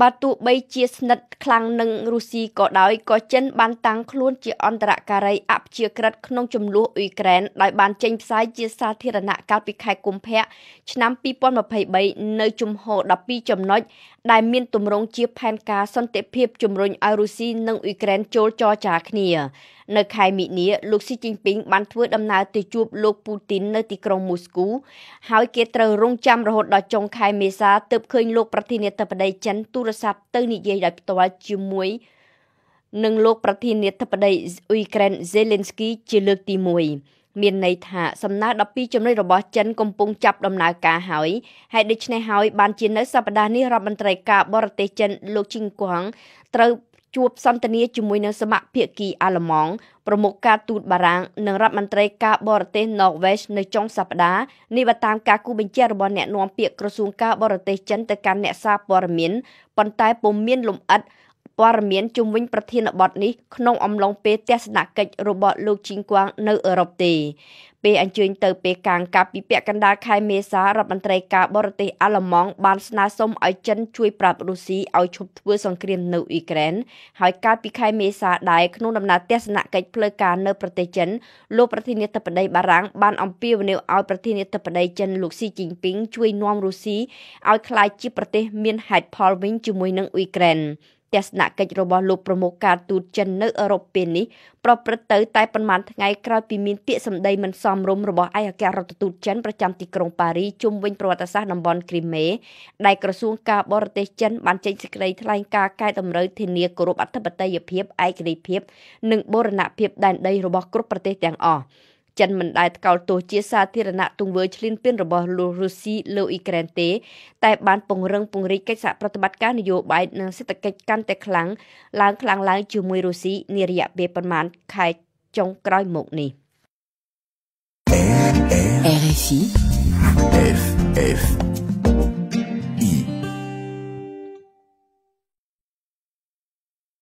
បើទោះបីជាស្និទ្ធខ្លាំងនឹងរុស្ស៊ីក៏ដោយក៏ចិនបានតាំងខ្លួនជាអន្តរការីអព្យាក្រឹតក្នុងចំនួនអ៊ុយក្រែនដោយបានចេញផ្សាយជាសាធារណៈកាលពីខែកុម្ភៈឆ្នាំ2023នៅជំហរ12ចំណុចដែលមានទម្រង់ជាផែនការសន្តិភាពជំរុញឲ្យរុស្ស៊ីនិងអ៊ុយក្រែនចូលចរចាគ្នានៅខែមិនិនាលោកស៊ីជីងពីងបានធ្វើដំណើរទៅជួបលោកពូទីននៅទីក្រុងមូស្គូហើយគេត្រូវរងចាំរហូតដល់ចុងខែមេសាទើបឃើញលោកប្រធានាធិបតីចិនទូទូរស័ព្ទទៅនិយាយដោយផ្ទាល់ជាមួយនឹងលោកប្រធានាធិបតីអ៊ុយក្រែន Zelensky ជាលើកទី1មានន័យថាសំណើ12ចំណុចរបស់ចិនកំពុងចាប់ដំណើរការហើយហើយដូច្នេះហើយបានជានៅសប្តាហ៍នេះរដ្ឋមន្ត្រីការបរទេសចិនលោកជីងគួងត្រូវជួបសន្ទនាជាមួយនឹងសមាភិកីអាល្លឺម៉ង់ប្រមុខការទូតបារាំងនិងរដ្ឋមន្ត្រីការបរទេសណ័រវេសនៅចុងសប្តាហ៍នេះបើតាមការគូបញ្ជារបស់អ្នកនាំពាក្យក្រសួងការបរទេសចិនទៅកាន់អ្នកសារព័ត៌មានប៉ុន្តែពុំមានលំអិតព័ត៌មានជុំវិញប្រធានបទនេះក្នុងអំឡុងពេលទស្សនកិច្ចរបស់លោកជីងគួងនៅអឺរ៉ុបទេពេលអញ្ជើញទៅពេលកាងកាពីពាក់កណ្ដាលខែមេសារដ្ឋមន្ត្រីការបរទេសអាល្លឺម៉ង់បានស្នើសុំឲ្យចិនជួយប្រាប់រុស្ស៊ីឲ្យឈប់ធ្វើសង្គ្រាមនៅអ៊ុយក្រែនហើយកាលពីខែមេសាដែរក្នុងដំណើរទស្សនកិច្ចផ្លូវការនៅប្រទេសចិនលោកប្រធានាធិបតីបារាំងបានអំពាវនាវឲ្យប្រធានាធិបតីចិនលោកស៊ីជីងពីងជួយនាំរុស្ស៊ីឲ្យក្លាយជាប្រទេសមានហេតុផលវិញជាមួយនឹងអ៊ុយក្រែនទស្សនកិច្ចរបស់លោកប្រមុខការទូតចិននៅអឺរ៉ុបពេលនេះប្រព្រឹត្តទៅតែប៉ុន្មានថ្ងៃក្រោយពីមានពាក្យសម្ដីមិនសមរម្យរបស់ឯកអគ្គរដ្ឋទូតចិនប្រចាំទីក្រុងប៉ារីជុំវិញប្រវត្តិសាស្ត្រតំបន់គ្រីមេដែលក្រសួងការបរទេសចិនបានចេញសេចក្តីថ្លែងការណ៍កែតម្រូវធានាគោរពអធិបតេយ្យភាពឯករាជ្យភាព និងបូរណភាពដែនដីរបស់គ្រប់ប្រទេសទាំងអស់។ចិនមិនដែលថ្កោលទោសជាសាធារណៈទង្វើឈ្លានពានរបស់លោករុស្ស៊ីលើអ៊ុយក្រែនទេតែបានពង្រឹងពង្រីកកិច្ចសហប្រតិបត្តិការនយោបាយនិងសេដ្ឋកិច្ចកាន់តែខ្លាំងឡើងខ្លាំងឡើងជាមួយរុស្ស៊ីនារយៈពេលប្រមាណខែចុងក្រោយមកនេះ RFI FF